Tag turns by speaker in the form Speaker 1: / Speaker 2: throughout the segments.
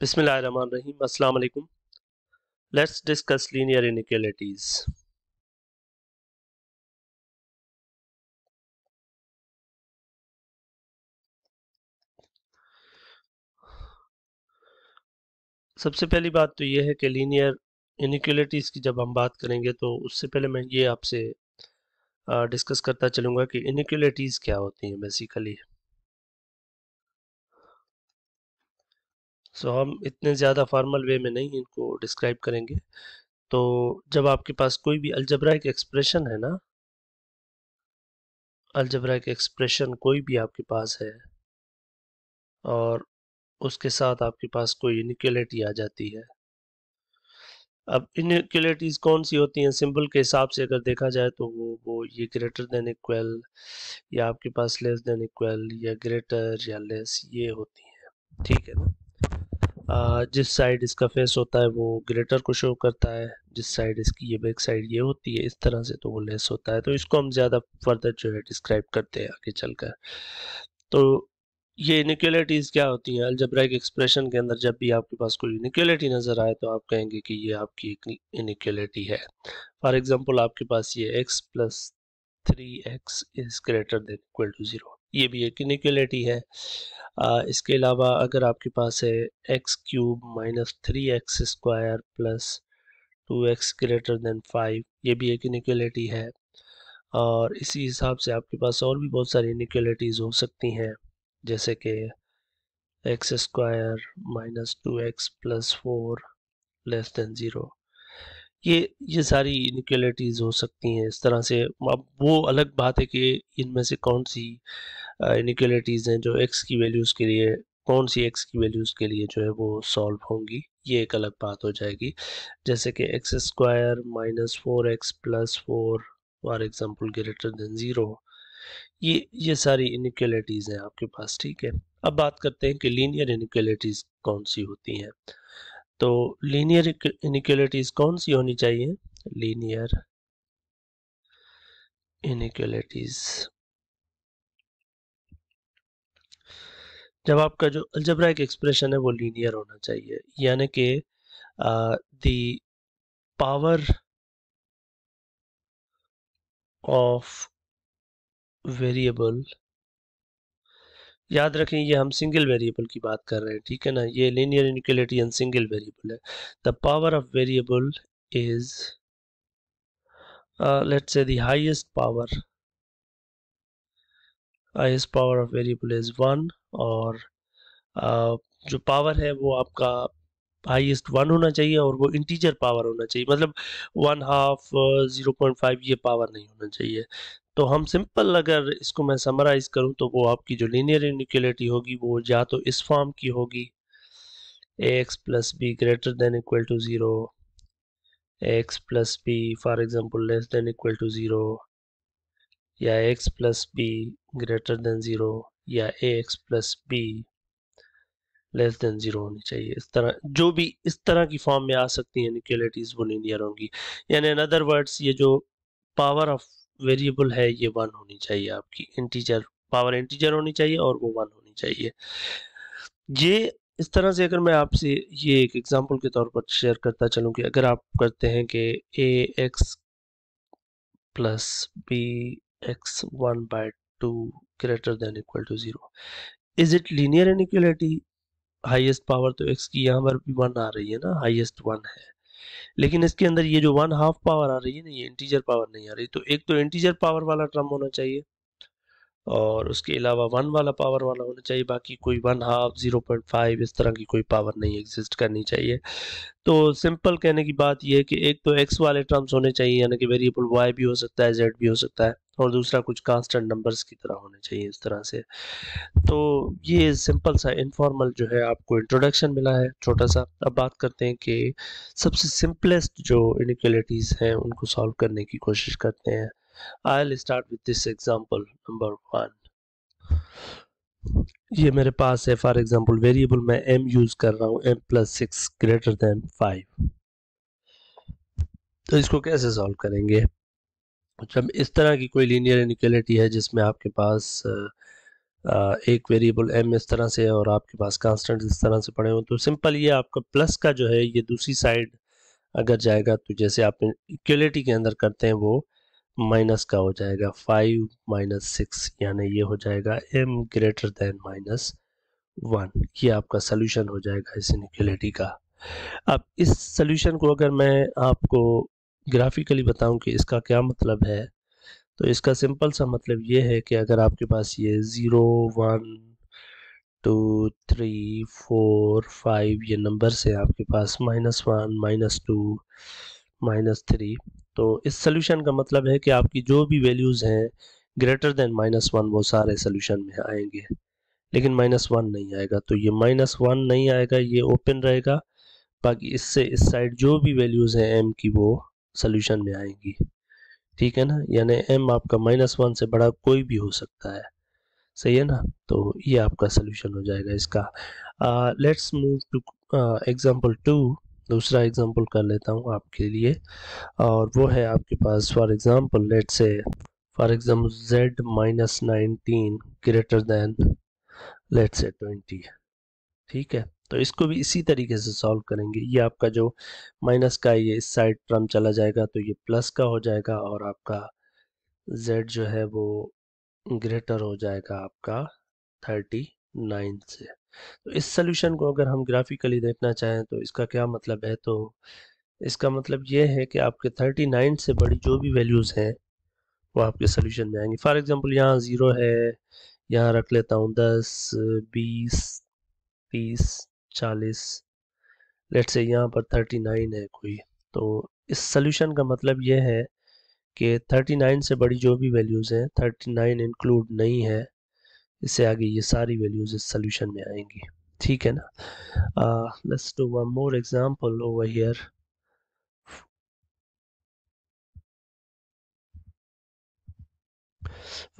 Speaker 1: Bismillahirrahmanirrahim. Assalamu alaikum. Let's discuss linear सबसे पहली बात तो ये है कि लीनियर इनक्वलिटीज़ की जब हम बात करेंगे तो उससे पहले मैं ये आपसे डिस्कस करता चलूंगा कि इनक्वलिटीज़ क्या होती हैं बेसिकली सो तो हम इतने ज़्यादा फॉर्मल वे में नहीं इनको डिस्क्राइब करेंगे तो जब आपके पास कोई भी अल्जब्राइक एक्सप्रेशन है ना अल्जब्राइक एक्सप्रेशन कोई भी आपके पास है और उसके साथ आपके पास कोई इनिक्यूलिटी आ जाती है अब इनिक्यूलिटीज कौन सी होती हैं सिंबल के हिसाब से अगर देखा जाए तो वो वो ये ग्रेटर देन इक्वल या आपके पास लेस देन इक्वल या ग्रेटर या लेस ये होती हैं ठीक है ना जिस साइड इसका फेस होता है वो ग्रेटर को शो करता है जिस साइड इसकी ये बैक साइड ये होती है इस तरह से तो वो लेस होता है तो इसको हम ज़्यादा फर्दर जो है डिस्क्राइब करते हैं आगे चलकर तो ये इनिक्वलिटीज़ क्या होती हैं अलजब्राइक एक्सप्रेशन के अंदर जब भी आपके पास कोई इनिक्वलिटी नज़र आए तो आप कहेंगे कि ये आपकी एक इनिक्वलिटी है फॉर एग्ज़ाम्पल आपके पास ये X plus three X is greater than equal to zero ये भी एक इनिक्वलिटी है आ, इसके अलावा अगर आपके पास है X cube minus three X square plus two X greater than five ये भी एक इनिक्वलिटी है और इसी हिसाब से आपके पास और भी बहुत सारी इनिक्वलिटीज़ हो सकती हैं जैसे कि X square minus two X plus four less than zero ये ये सारी इनिक्वलिटीज़ हो सकती हैं इस तरह से अब वो अलग बात है कि इनमें से कौन सी इनिक्वलिटीज़ हैं जो एक्स की वैल्यूज़ के लिए कौन सी एक्स की वैल्यूज़ के लिए जो है वो सॉल्व होंगी ये एक अलग बात हो जाएगी जैसे कि X square minus four X plus four for example greater than zero ये ये सारी इनिक्वलिटीज़ हैं आपके पास ठीक है अब बात करते हैं कि लीनियर इनिक्वलिटीज़ कौन सी होती हैं तो लीनियर इनिक्वलिटीज़ कौन सी होनी चाहिए लीनियर इनिक्वलिटीज़ जब आपका जो अल्जब्राइक एक्सप्रेशन है वो लीनियर होना चाहिए यानी कि दी पावर ऑफ वेरिएबल याद रखें ये हम सिंगल वेरिएबल की बात कर रहे हैं ठीक है ना ये linear inequality and single variable है the power of variable is let's say दाइएस्ट highest power as power of variable is one और जो पावर है वो आपका हाईएस्ट वन होना चाहिए और वो इंटीजर पावर होना चाहिए मतलब one half zero point five ये पावर नहीं होना चाहिए तो हम सिंपल अगर इसको मैं समराइज़ करूं तो वो आपकी जो लीनियर इनक्यूलिटी होगी वो या तो इस फॉर्म की होगी X plus B greater than equal to zero X plus B for example less than equal to zero या X plus B greater than zero या A X plus B less than zero होनी चाहिए इस तरह जो भी इस तरह की फॉर्म में आ सकती हैं इनक्वलिटीज़ वो लीनियर होंगी यानी इन अदर वर्ड्स ये जो पावर ऑफ वेरिएबल है ये वन होनी चाहिए आपकी इंटीजर पावर इंटीजर होनी चाहिए और वो वन होनी चाहिए ये इस तरह से अगर मैं आपसे ये एक एग्जांपल के तौर पर शेयर करता चलूँ कि अगर आप करते हैं कि A X plus B X one by to greater than equal to zero is it linear inequality highest power तो x की यहाँ पर भी वन आ रही है ना highest वन है लेकिन इसके अंदर ये जो वन हाफ पावर आ रही है ना ये इंटीजर पावर नहीं आ रही तो एक तो इंटीजर पावर वाला टर्म होना चाहिए और उसके अलावा वन वाला पावर वाला होना चाहिए बाकी कोई one half zero point five इस तरह की कोई पावर नहीं एग्जिस्ट करनी चाहिए तो सिंपल कहने की बात यह है कि एक तो एक्स वाले टर्म्स होने चाहिए यानी कि वेरिएबल वाई भी हो सकता है जेड भी हो सकता है और दूसरा कुछ कांस्टेंट नंबर्स की तरह होने चाहिए इस तरह से तो ये सिंपल सा इनफॉर्मल जो है आपको इंट्रोडक्शन मिला है छोटा सा अब बात करते हैं कि सबसे सिंपलेस्ट जो इनिक्वलिटीज़ हैं उनको सॉल्व करने की कोशिश करते हैं I'll start with this example number one ये मेरे पास है फॉर एग्जांपल वेरिएबल मैं m यूज कर रहा हूँ m plus six greater than five तो इसको कैसे सॉल्व करेंगे जब इस तरह की कोई लीनियर इनिक्वलिटी है जिसमें आपके पास एक वेरिएबल m इस तरह से है और आपके पास कांस्टेंट इस तरह से पड़े हों तो सिंपल ये आपका प्लस का जो है ये दूसरी साइड अगर जाएगा तो जैसे आप इक्वलिटी के अंदर करते हैं वो माइनस का हो जाएगा फाइव माइनस सिक्स यानी ये हो जाएगा M greater than minus one ये आपका सोल्यूशन हो जाएगा इस इनिक्वलिटी का अब इस सोल्यूशन को अगर मैं आपको ग्राफिकली बताऊं कि इसका क्या मतलब है तो इसका सिंपल सा मतलब ये है कि अगर आपके पास ये zero one two three four five ये नंबर से आपके पास minus one minus two minus three तो इस सोल्यूशन का मतलब है कि आपकी जो भी वैल्यूज़ हैं ग्रेटर देन माइनस वन वो सारे सोल्यूशन में आएंगे लेकिन माइनस वन नहीं आएगा तो ये माइनस वन नहीं आएगा ये ओपन रहेगा बाकी इससे इस साइड जो भी वैल्यूज़ हैं एम की वो सोल्यूशन में आएंगी ठीक है ना यानी एम आपका माइनस वन से बड़ा कोई भी हो सकता है सही है ना तो ये आपका सोल्यूशन हो जाएगा इसका let's move to example two दूसरा एग्जांपल कर लेता हूँ आपके लिए और वो है आपके पास for example let say for example Z minus nineteen greater than let say twenty ठीक है तो इसको भी इसी तरीके से सॉल्व करेंगे ये आपका जो माइनस का ये इस साइड टर्म चला जाएगा तो ये प्लस का हो जाएगा और आपका जेड जो है वो ग्रेटर हो जाएगा आपका थर्टी नाइन से तो इस सोल्यूशन को अगर हम ग्राफिकली देखना चाहें तो इसका क्या मतलब है तो इसका मतलब ये है कि आपके 39 से बड़ी जो भी वैल्यूज़ हैं वो आपके सोल्यूशन में आएंगी फॉर एग्ज़ाम्पल यहाँ ज़ीरो है यहाँ रख लेता हूँ दस बीस तीस चालीस लेट से यहाँ पर थर्टी नाइन है कोई तो इस सोल्यूशन का मतलब ये है कि थर्टी नाइन से बड़ी जो भी वैल्यूज़ हैं थर्टी नाइन इंक्लूड नहीं है इससे आगे ये सारी वैल्यूज इस सोल्यूशन में आएंगी ठीक है ना let's do one more example over here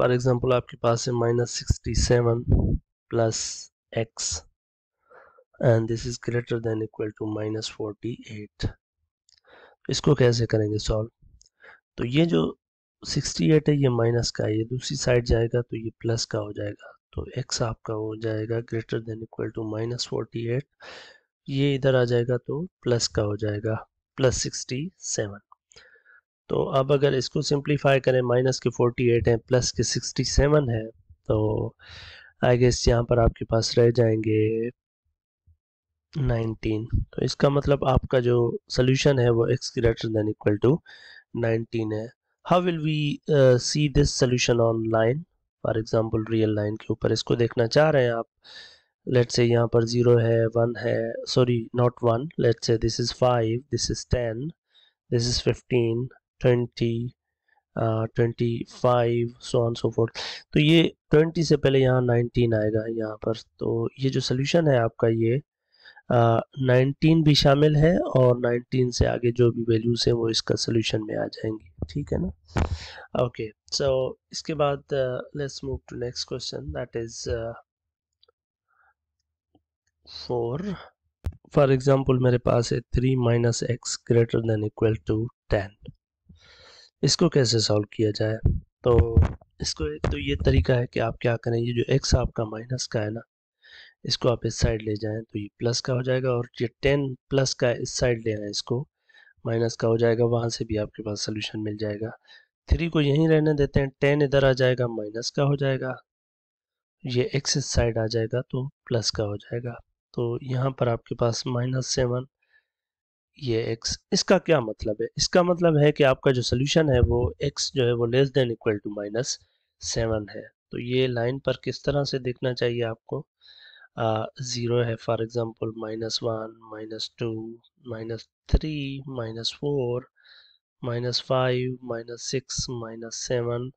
Speaker 1: for example आपके पास है minus sixty seven plus X and this is greater than equal to minus forty eight इसको कैसे करेंगे सॉल्व तो ये जो सिक्सटी एट है ये माइनस का है ये दूसरी साइड जाएगा तो ये प्लस का हो जाएगा तो एक्स आपका हो जाएगा greater than equal to minus forty eight ये इधर आ जाएगा तो प्लस का हो जाएगा प्लस सिक्सटी सेवन तो अब अगर इसको सिंप्लीफाई करें माइनस के फोर्टी एट है प्लस के सिक्सटी सेवन है तो आई गेस यहाँ पर आपके पास रह जाएंगे नाइनटीन तो इसका मतलब आपका जो सोल्यूशन है वो X greater than equal to nineteen है how will we uh, see this solution for example real line के ऊपर इसको देखना चाह रहे हैं आप लेट से यहाँ पर ज़ीरो है वन है sorry not one let say this is five this is ten this is fifteen twenty twenty five so on so forth तो ये ट्वेंटी से पहले यहाँ नाइनटीन आएगा यहाँ पर तो ये जो सोल्यूशन है आपका ये नाइनटीन भी शामिल है और नाइनटीन से आगे जो भी वैल्यूज़ हैं वो इसका सोल्यूशन में आ जाएंगी ठीक है ना ओके सो इसके बाद let's move to next question that is four for example मेरे पास है three minus X greater than equal to ten इसको कैसे सॉल्व किया जाए तो इसको एक तो ये तरीका है कि आप क्या करें ये जो एक्स आपका माइनस का है ना इसको आप इस साइड ले जाएं तो ये प्लस का हो जाएगा और ये टेन प्लस का इस साइड ले आएँ इसको माइनस का हो जाएगा वहाँ से भी आपके पास सोल्यूशन मिल जाएगा थ्री को यहीं रहने देते हैं टेन इधर आ जाएगा माइनस का हो जाएगा ये एक्स इस साइड आ जाएगा तो प्लस का हो जाएगा तो यहाँ पर आपके पास माइनस सेवन ये एक्स इसका क्या मतलब है इसका मतलब है कि आपका जो सोल्यूशन है वो एक्स जो है वो less than equal to minus seven है तो ये लाइन पर किस तरह से देखना चाहिए आपको uh, 0 है for example minus one minus two minus three minus four minus five minus six minus seven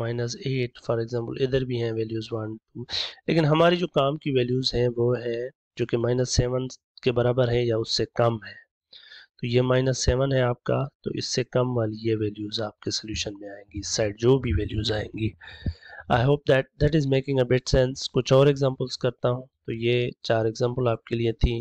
Speaker 1: minus eight for example इधर भी हैं वैल्यूज़ वन टू लेकिन हमारी जो काम की वैल्यूज़ हैं वो है जो कि माइनस सेवन के बराबर है या उससे कम है तो ये माइनस सेवन है आपका तो इससे कम वाली ये वैल्यूज़ आपके सोल्यूशन में आएंगी इस साइड जो भी वैल्यूज़ आएंगी I hope that that is making a bit sense कुछ और एग्जांपल्स करता हूँ तो ये चार एग्जांपल आपके लिए थी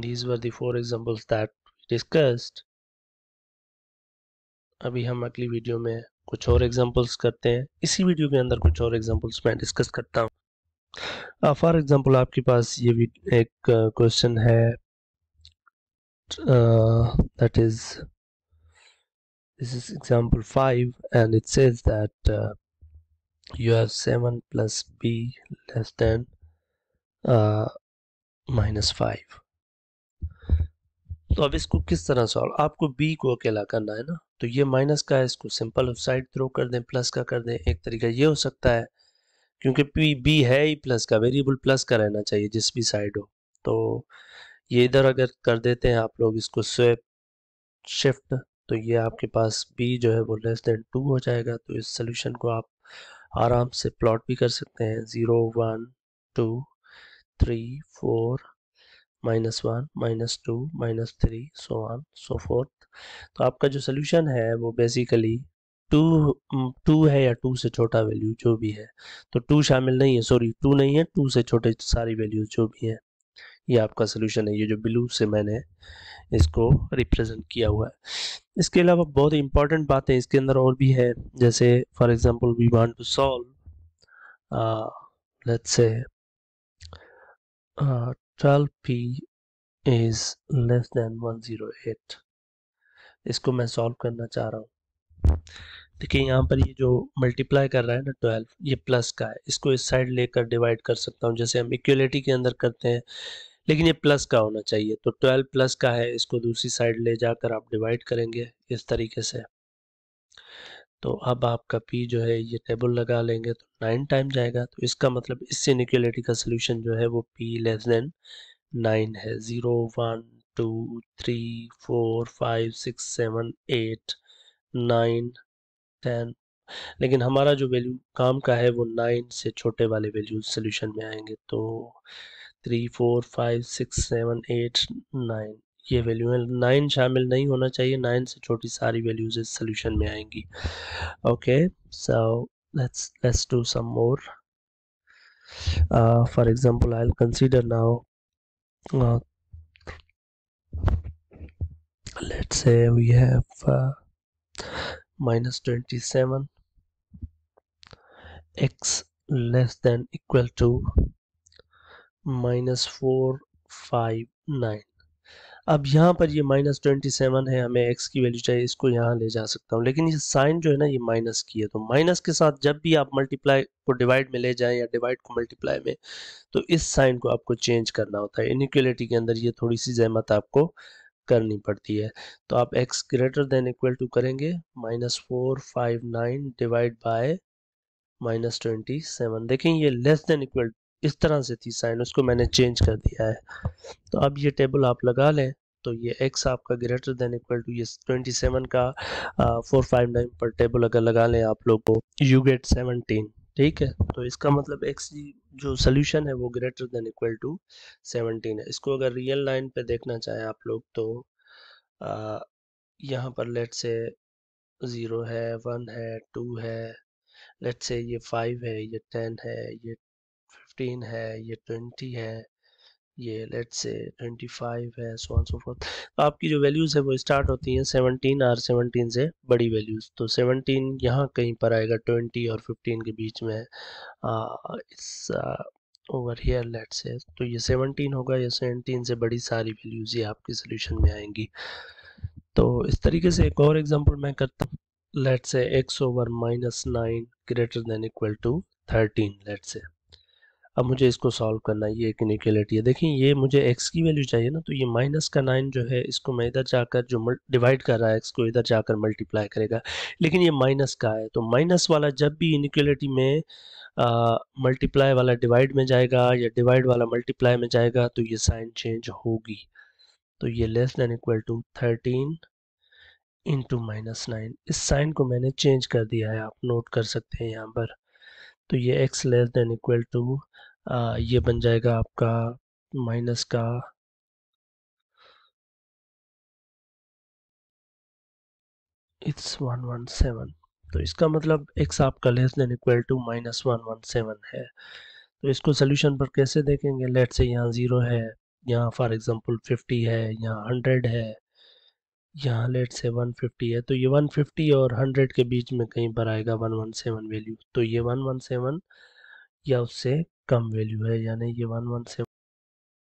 Speaker 1: these were the four examples that अभी हम अगली वीडियो में कुछ और एग्जांपल्स करते हैं इसी वीडियो के अंदर कुछ और एग्जांपल्स मैं डिस्कस करता हूँ फॉर uh, एग्जांपल आपके पास ये भी एक क्वेश्चन uh, है that uh, is this is example 5 and it says that uh, you have 7 plus b less than uh, minus 5 तो अब इसको किस तरह सॉल्व आपको b को अकेला करना है ना तो ये माइनस का है इसको सिंपल साइड थ्रो कर दें प्लस का कर दें एक तरीका ये हो सकता है क्योंकि p b है ही प्लस का वेरिएबल प्लस का रहना चाहिए जिस भी साइड हो तो ये इधर अगर कर देते हैं आप लोग इसको स्वेप शिफ्ट तो ये आपके पास बी जो है वो लेस देन टू हो जाएगा तो इस सोल्यूशन को आप आराम से प्लॉट भी कर सकते हैं zero one two three four minus one minus two minus three so one so forth तो आपका जो सोल्यूशन है वो बेसिकली टू टू है या टू से छोटा वैल्यू जो भी है तो टू शामिल नहीं है सॉरी टू नहीं है टू से छोटे सारी वैल्यू जो भी हैं ये आपका सोल्यूशन है ये जो ब्लू से मैंने इसको रिप्रेजेंट किया हुआ है इसके अलावा बहुत इंपॉर्टेंट बातें इसके अंदर और भी है जैसे for example we want to solve let's say twelve P is less than one zero eight इसको मैं सॉल्व करना चाह रहा हूँ देखिए यहाँ पर ये जो मल्टीप्लाई कर रहा है ना ट्वेल्व ये प्लस का है इसको इस साइड लेकर डिवाइड कर सकता हूँ जैसे हम इक्वलिटी के अंदर करते हैं लेकिन ये प्लस का होना चाहिए तो 12 प्लस का है इसको दूसरी साइड ले जाकर आप डिवाइड करेंगे इस तरीके से तो अब आपका पी जो है ये टेबल लगा लेंगे तो नाइन टाइम जाएगा तो इसका मतलब इस इनिक्वलिटी का सोल्यूशन जो है वो पी लेस देन नाइन है zero one two three four five six seven eight nine ten लेकिन हमारा जो वैल्यू काम का है वो नाइन से छोटे वाले वैल्यू सोल्यूशन में आएंगे तो three four five six seven eight nine ये वैल्यू है नाइन शामिल नहीं होना चाहिए नाइन से छोटी सारी वैल्यूज इस सोल्यूशन में आएंगी okay so let's let's do some more for example I will consider now let's say we have minus twenty seven X less than equal to minus four five nine अब यहाँ पर ये minus twenty seven है हमें x की value चाहिए इसको यहाँ ले जा सकता हूँ लेकिन ये साइन जो है ना ये माइनस की है तो माइनस के साथ जब भी आप मल्टीप्लाई को डिवाइड में ले जाएं या डिवाइड को मल्टीप्लाई में तो इस साइन को आपको चेंज करना होता है इनिक्वलिटी के अंदर ये थोड़ी सी जहमत आपको करनी पड़ती है तो आप X greater than equal to करेंगे minus four five nine divide by minus twenty seven देखें ये लेस देन इक्वल इस तरह से थी साइन उसको मैंने चेंज कर दिया है तो अब ये टेबल आप लगा लें तो ये एक्स आपका ग्रेटर देन इक्वल टू ये 27 का फोर फाइव नाइन पर टेबल अगर लगा लें आप लोग को यू गेट 17 ठीक है तो इसका मतलब एक्स जो सोल्यूशन है वो ग्रेटर देन इक्वल टू 17 है इसको अगर रियल लाइन पे देखना चाहें आप लोग तो यहाँ पर लेट से ज़ीरो है वन है टू है लेट से ये फाइव है ये टेन है ये फिफ्टीन है ये ट्वेंटी है ये लेट से 25 है सो ऑन सो फोर्थ तो आपकी जो वैल्यूज़ है वो स्टार्ट होती हैं 17 और 17 से बड़ी वैल्यूज़ तो 17 यहाँ कहीं पर आएगा 20 और 15 के बीच में आ, इस ओवर हेयर लेट से तो ये 17 होगा या 17 से बड़ी सारी वैल्यूज़ ये आपके सोल्यूशन में आएंगी तो इस तरीके से एक और एग्जाम्पल मैं करता हूँ let say X over minus nine greater than equal to thirteen let say अब मुझे इसको सॉल्व करना ये एक इनिक्वलिटी है देखिए ये मुझे एक्स की वैल्यू चाहिए ना तो ये माइनस का नाइन जो है इसको मैं इधर जाकर जो डिवाइड कर रहा है एक्स को इधर जाकर मल्टीप्लाई करेगा लेकिन ये माइनस का है तो माइनस वाला जब भी इनिक्वलिटी में मल्टीप्लाई वाला डिवाइड में जाएगा या डिवाइड वाला मल्टीप्लाई में जाएगा तो ये साइन चेंज होगी तो ये less than equal to thirteen into minus nine इस साइन को मैंने चेंज कर दिया है आप नोट कर सकते हैं यहाँ पर तो ये X less than equal to ये बन जाएगा आपका माइनस का इट्स वन वन सेवन तो इसका मतलब एक्स आपका less than equal to minus one one seven है तो इसको सोल्यूशन पर कैसे देखेंगे लेट से यहाँ ज़ीरो है यहाँ फॉर एग्जांपल फिफ्टी है यहाँ हंड्रेड है यहाँ लेट से वन फिफ्टी है तो ये वन फिफ्टी और हंड्रेड के बीच में कहीं पर आएगा वन वन सेवन वैल्यू तो ये वन वन सेवन या उससे कम वैल्यू है यानी ये वन वन से